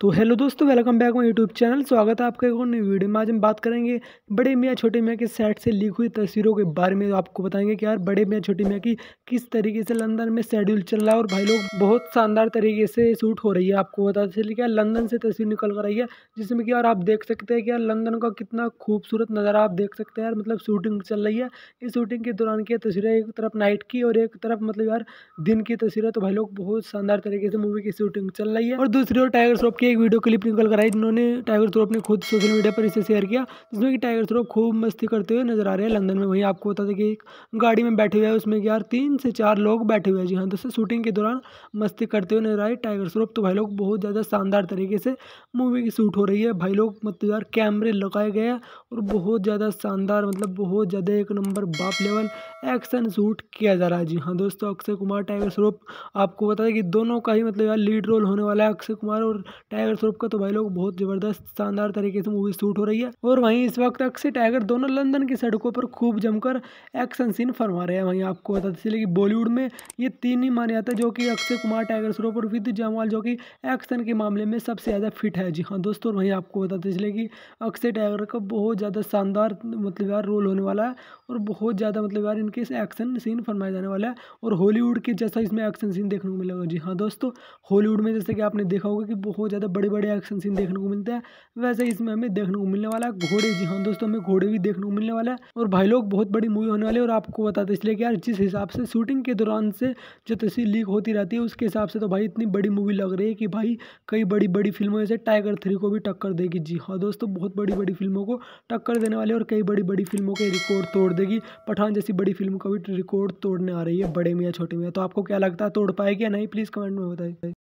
तो हेलो दोस्तों welcome back my YouTube channel स्वागत है आपका एक और नई वीडियो में आज हम बात करेंगे बड़े मियाँ छोटे मियाँ के सेट से लीक हुई तस्वीरों के बारे में आपको बताएंगे कि यार बड़े मियाँ छोटे मियाँ की किस तरीके से लंदन में शेड्यूल चल रहा है और भाई लोग बहुत शानदार तरीके से शूट हो रही है आपको बता चलिए क्या लंदन से तस्वीर निकल कर आई है जिसमें कि यार आप देख सकते हैं कि यार लंदन का कितना खूबसूरत नज़ारा आप देख सकते हैं यार मतलब शूटिंग चल रही है इस शूटिंग के दौरान की तस्वीरें एक तरफ नाइट की और एक तरफ मतलब यार दिन की तस्वीरें तो भाई लोग बहुत शानदार तरीके से मूवी की शूटिंग चल रही है और दूसरी ओर टाइगर शॉप की एक वीडियो क्लिप निकल कर आई जिन्होंने टाइगर थ्रो अपने खुद सोशल मीडिया पर इसे शेयर किया जिसमें कि टाइगर थ्रो खूब मस्ती करते हुए नजर आ रहे हैं लंदन में वहीं आपको बता दें कि एक गाड़ी में बैठे हुए हैं उसमें यार तीन से चार लोग बैठे हुए हैं जी हाँ दोस्तों शूटिंग के दौरान मस्ती करते हुए नजर आए टाइगर थ्रोप तो भाई लोग बहुत ज़्यादा शानदार तरीके से मूवी की शूट हो रही है भाई लोग मतलब यार कैमरे लगाए गए हैं और बहुत ज़्यादा शानदार मतलब बहुत ज़्यादा एक नंबर बाप लेवल एक्शन शूट किया जा रहा है जी हाँ दोस्तों अक्षय कुमार टाइगर श्रॉफ आपको बता दें कि दोनों का ही मतलब यार लीड रोल होने वाला है अक्षय कुमार और टाइगर श्रॉफ का तो भाई लोग बहुत ज़बरदस्त शानदार तरीके से मूवी शूट हो रही है और वहीं इस वक्त अक्षय टाइगर दोनों लंदन की सड़कों पर खूब जमकर एक्शन सीन फरमा रहे हैं वहीं आपको बता दें कि बॉलीवुड में ये तीन ही माने जाता है जो कि अक्षय कुमार टाइगर श्रॉफ और विद्य जमवाल जो कि एक्शन के मामले में सबसे ज़्यादा फिट है जी हाँ दोस्तों वहीं आपको बताते चले कि अक्षय टाइगर का बहुत ज़्यादा शानदार मतलब यार रोल होने वाला है और बहुत ज़्यादा मतलब यार इनके एक्शन सीन फरमाया जाने वाला है और हॉलीवुड के जैसा इसमें एक्शन सीन देखने को मिलेगा जी हाँ दोस्तों हॉलीवुड में जैसे कि आपने देखा होगा कि बहुत ज़्यादा बड़े बड़े एक्शन सीन देखने को मिलते हैं वैसे इसमें हमें देखने को मिलने वाला है घोड़े जी हाँ दोस्तों हमें घोड़े भी देखने को मिलने वाला है और भाई लोग बहुत बड़ी मूवी होने वाली है और आपको बताते इसलिए कि यार जिस हिसाब से शूटिंग के दौरान से जो तस्वीर लीक होती रहती है उसके हिसाब से तो भाई इतनी बड़ी मूवी लग रही है कि भाई कई बड़ी बड़ी फिल्मों जैसे टाइगर थ्री को भी टक्कर देगी जी हाँ दोस्तों बहुत बड़ी बड़ी फिल्मों को टक्कर देने वाली और कई बड़ी बड़ी फिल्मों के रिकॉर्ड तोड़ देगी पठान जैसी बड़ी फिल्म का भी रिकॉर्ड तोड़ने आ रही है बड़े में या छोटे में तो आपको क्या लगता है तोड़ पाएगी या नहीं प्लीज़ कमेंट में बताइए